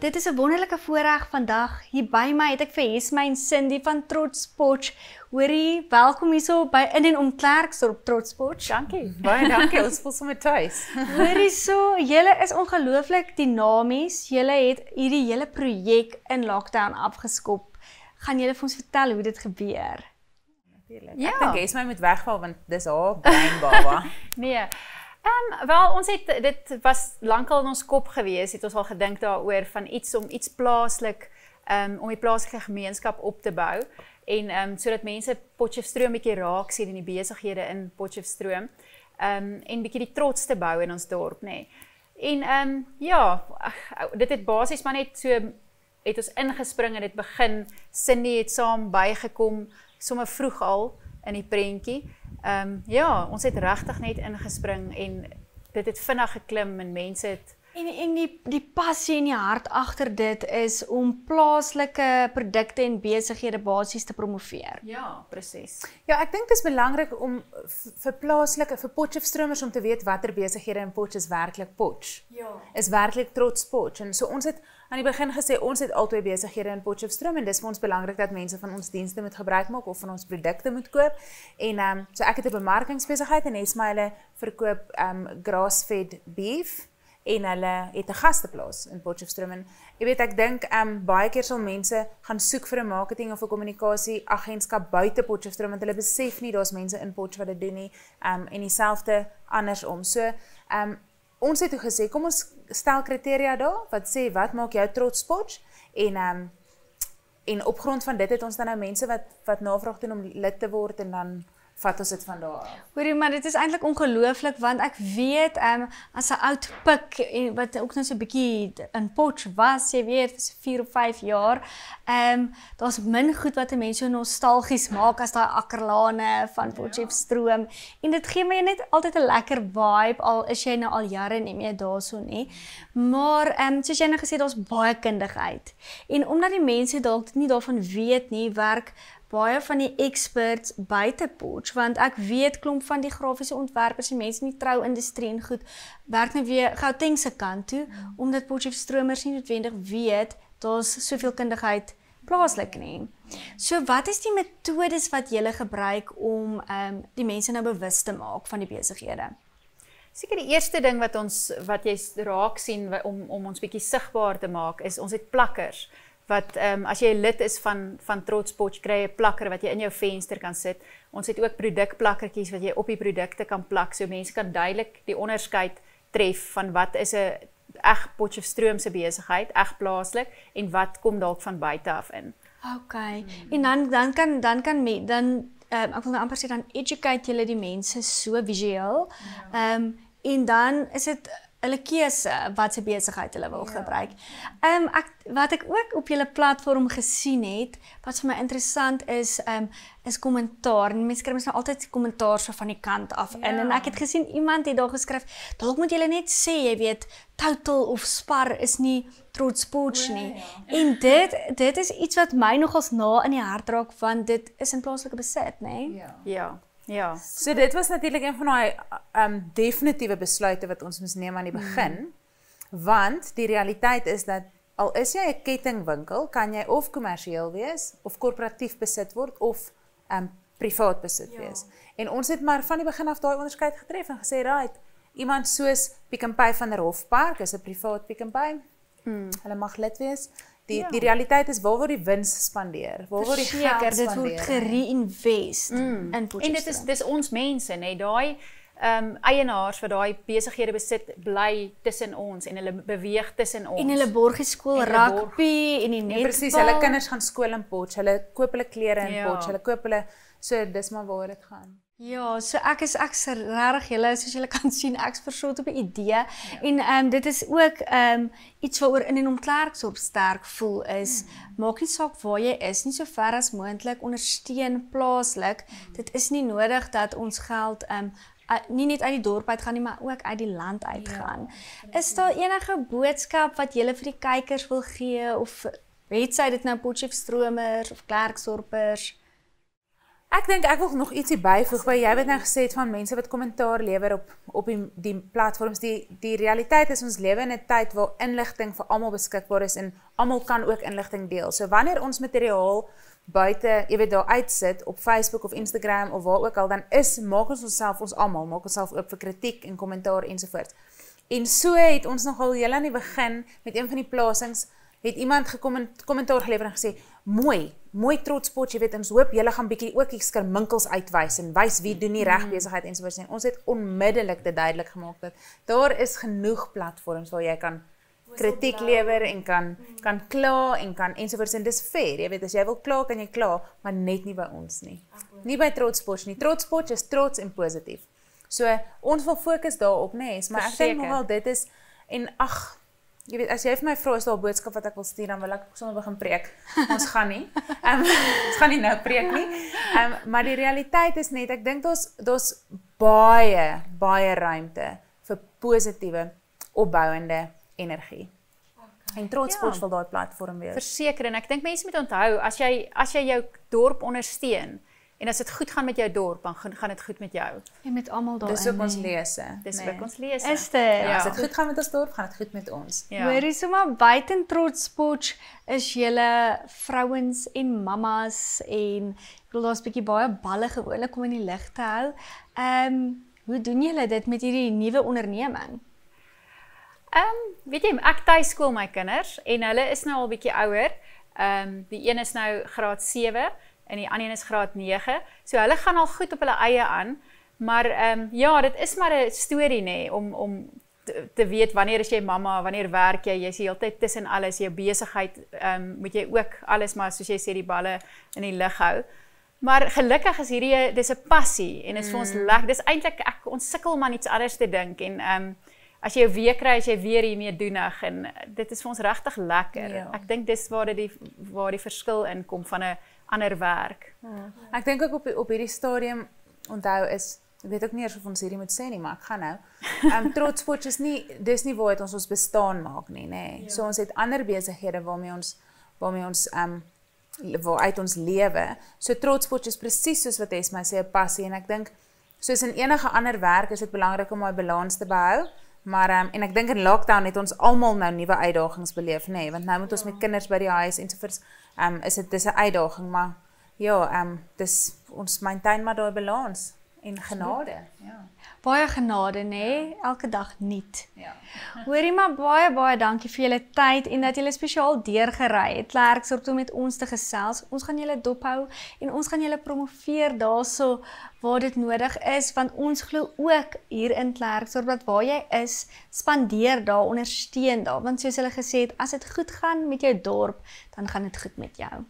Dit is 'n wonderlike voorreg vandag hier by my het ek vir Hesmyn Cindy van Trotsport. Hoorie, welkom hierso by in en om Klerksdorp Trotsport. Dankie. Baie dankie. Ons voel sommer tuis. Hoorie so, julle is ongelooflik dinamies. Julle het hierdie hele projek in lockdown afgeskop. Gaan julle vir ons vertel hoe dit gebeur? Natuurlik. Ja. Ek dink Hesmyn moet wegval want dis haar brein baba. nee. Ehm um, wel ons het dit was lankal in ons kop gewees, het ons al gedink daaroor van iets om iets plaaslik ehm um, om 'n plaaslike gemeenskap op te bou en ehm um, sodat mense Potchefstroom 'n bietjie raak sien in die besighede in Potchefstroom. Ehm um, en bietjie die trots te bou in ons dorp nê. Nee. En ehm um, ja, ach, dit het basies maar net so het ons ingespring en dit begin Cindy het saam bygekom sommer vroeg al in die prentjie. Ehm um, ja, ons het regtig net ingespring en dit het vinnig geklim en mense het En en die die passie en die hart agter dit is om plaaslike produkte en besighede basies te promoveer. Ja, presies. Ja, ek dink dit is belangrik om vir plaaslike vir Potchefstromers om te weet watter besighede in Potch is werklik Potch. Ja. Is werklik trots Potch. En so ons het aan die begin gesê ons het altyd besighede in Potchefstroom en dis vir ons belangrik dat mense van ons dienste moet gebruik maak of van ons produkte moet koop. En ehm um, so ek het 'n bemarkingsbesigheid en Esma hulle verkoop ehm um, grass-fed beef en hulle het 'n gasteplaas in Potchefstroom en jy weet ek dink ehm um, baie keer sal mense gaan soek vir 'n marketing of 'n kommunikasie agentskap buite Potchefstroom want hulle besef nie daar's mense in Potch wat dit doen nie ehm um, en dieselfde andersom. So ehm um, ons het toe gesê kom ons stel kriteria daar wat sê wat maak jou trots Potch en ehm um, en op grond van dit het ons dan nou mense wat wat navraag doen om lid te word en dan vat ons dit van daar af. Hoorie, maar dit is eintlik ongelooflik want ek weet ehm um, as 'n oud pik en eh, wat ook nou so 'n bietjie in potch was, jy weet, vir so 4 of 5 jaar, ehm um, daar's min goed wat 'n mens so nostalgies maak as daai akkerlane van Potchefstroom ja. en dit gee my net altyd 'n lekker vibe al is jy nou al jare nie meer daarson nie. Maar ehm um, soos jy nou gesê het, daar's baie kundigheid. En omdat die mense dalk nie daarvan weet nie, werk baie van die experts buite Potch want ek weet klomp van die grafiese ontwerpers en mense in die trouindustrie en goed werk nou weer Gauteng se kant toe mm. omdat Potchefstromers nie noodwendig weet daar's soveel kundigheid plaaslik nie. So wat is die metodes wat julle gebruik om ehm um, die mense nou bewus te maak van die besighede? Seker die eerste ding wat ons wat jy raak sien om om ons bietjie sigbaar te maak is ons het plakkers wat ehm um, as jy lid is van van Trotspotch kry 'n plakker wat jy in jou venster kan sit. Ons het ook produkplakkertjies wat jy op die produkte kan plak so mense kan duidelik die onderskeid tref van wat is 'n eg Potchefstroom se besigheid, eg plaaslik en wat kom dalk van buite af in. OK. Hmm. En dan dan kan dan kan me, dan ehm um, ek wil net nou amper sê dan educate julle die mense so visueel. Ja. Ehm ja. um, en dan is dit hulle keuse wat se besigheid hulle wil ja. gebruik. Ehm um, ek wat ek ook op julle platform gesien het wat vir my interessant is ehm um, is kommentaar. Mense kry mens nou altyd kommentaar so van die kant af ja. in en ek het gesien iemand het daar geskryf dalk moet jy net sê jy weet total of spar is nie trots poets nie. Nee. En dit dit is iets wat my nogals na in die hart raak want dit is in plaaslike besit, nê? Nee? Ja. ja. Ja. So dit was natuurlik een van daai um definitiewe besluite wat ons moes neem aan die mhm. begin. Mm -hmm. Want die realiteit is dat al is jy 'n kettingwinkel, kan jy of kommersieel wees of korporatief besit word of um privaat besit ja. wees. En ons het maar van die begin af daai onderskeid getref en gesê, "Right, iemand soos Pick n Pay van Hofpark is 'n privaat Pick n Pay." Mm. Hulle mag lid wees die ja. die realiteit is waar word die wins spandeer? Waar word die geld spandeer? Dit word gereinvest mm. in projekte. En dit is dis ons mense, nê, nee, daai ehm um, eienaars wat daai besighede besit bly tussen ons en hulle beweeg tussen ons. En hulle borgie skool rugby en die net. Presies, hulle kinders gaan skool in Potch, hulle koop hulle klere in ja. Potch, hulle koop hulle so dis maar waar dit gaan. Ja, so ek is ek's regtig julle soos julle kan sien, ek's versot op 'n idee. Ja. En ehm um, dit is ook ehm um, iets waaroor in en om Klerksdorp sterk voel is, mm. maak nie saak waar jy is nie, so ver as moontlik ondersteun plaaslik. Mm. Dit is nie nodig dat ons geld ehm um, uh, nie net uit die dorp uit gaan nie, maar ook uit die land uit ja, gaan. Ja, is daar enige boodskap wat jy vir die kykers wil gee of het sy dit nou Potchefstromers of Klerksdorpers? Ek dink ek wil nog ietsie byvoeg by jy het nou gesê het van mense wat kommentaar lewer op op die die platforms die die realiteit is ons lewe in 'n tyd waar inligting vir almal beskikbaar is en almal kan ook inligting deel. So wanneer ons materiaal buite, jy weet daar uitsit op Facebook of Instagram of waar ook al dan is maak ons onsself ons almal maak onsself oop vir kritiek en kommentaar ensovoorts. En so het ons nogal heel aan die begin met een van die plasings het iemand gekom en kommentaar gelewer en gesê mooi, mooi trots potjie weet ons hoop julle gaan bietjie ook die skerminkels uitwys en wys wie doen nie reg mhm. besigheid en so voort sê. Ons het onmiddellik dit duidelik gemaak dat daar is genoeg platforms waar jy kan kritiek lewer en kan mhm. kan kla en kan ensovoorts en dis fair jy weet as jy wil kla kan jy kla maar net nie by ons nie nie by Trotspot nie Trotspot is trots en positief so ons wil fokus daarop nê nee, maar ek dink nogal dit is en ag jy weet as jy vir my vra is daar 'n boodskap wat ek wil stuur dan wil ek sommer begin preek. Ons gaan nie. Ehm ons gaan nie nou preek nie. Ehm um, maar die realiteit is net ek dink daar's daar's baie baie ruimte vir positiewe opbouende energie. En trots ja. wil daai platform wees. Verseker en ek dink mense moet onthou as jy as jy jou dorp ondersteun, En as dit goed gaan met jou dorp, dan gaan dit goed met jou. En met almal daar. Dis ook ons lese. Dis nee. ook ons lese. Is dit? Ja. Ja. As dit goed gaan met ons dorp, gaan dit goed met ons. Hoorie ja. so maar buiten trots sport is julle vrouens en mammas en ek wil daar's 'n bietjie baie balle gewoonlik om in die lig te hou. Ehm um, hoe doen julle dit met hierdie nuwe onderneming? Ehm um, weet jy ek tuiskool my kinders en hulle is nou al bietjie ouer. Ehm um, die een is nou graad 7 en die ander een is graad 9. So hulle gaan al goed op hulle eie aan. Maar ehm um, ja, dit is maar 'n storie nê nee, om om te, te weet wanneer is jy mamma, wanneer werk jy? Jy's heeltyd tussen alles, jou besigheid ehm um, moet jy ook alles maar soos jy sê die balle in die lug hou. Maar gelukkig is hierdie dis 'n passie en dit is vir ons mm. lekker. Dis eintlik ek ons sukkel maar iets anders te dink en ehm um, as jy 'n week kry as jy weer hiermee doenig en dit is vir ons regtig lekker. Ja. Ek dink dis waar dit die waar die verskil in kom van 'n ander werk. Ja. Ek dink ook op op hierdie stadium onthou is ek weet ook nie eers of ons hierdie moet sê nie, maar ek gaan nou. Ehm um, trotsport is nie dis nie waar dit ons ons bestaan maak nie, nê. Nee. Ja. So ons het ander besighede waarmee ons waarmee ons ehm um, waar uit ons lewe. So trotsport is presies soos wat Esma sê 'n passie en ek dink soos in enige ander werk is dit belangrik om my balans te behou. Maar um, en ek dink in lockdown het ons almal nou nuwe uitdagings beleef, nê, nee, want nou moet ons met kinders by die huis ensovoorts. Ehm um, is dit dis 'n uitdaging, maar ja, ehm um, dis ons maintain maar daai balans en genade. Ja. Baie genade nê, nee? elke dag nuut. Ja. Hoorie maar baie baie dankie vir julle tyd en dat julle spesiaal deurgery het. Klerks op toe met ons te gesels. Ons gaan julle dop hou en ons gaan julle promoveer daarso waar dit nodig is want ons glo ook hier in Klerks omdat waar jy is, spandeer daar, ondersteun daar want soos hulle gesê het, as dit goed gaan met jou dorp, dan gaan dit goed met jou.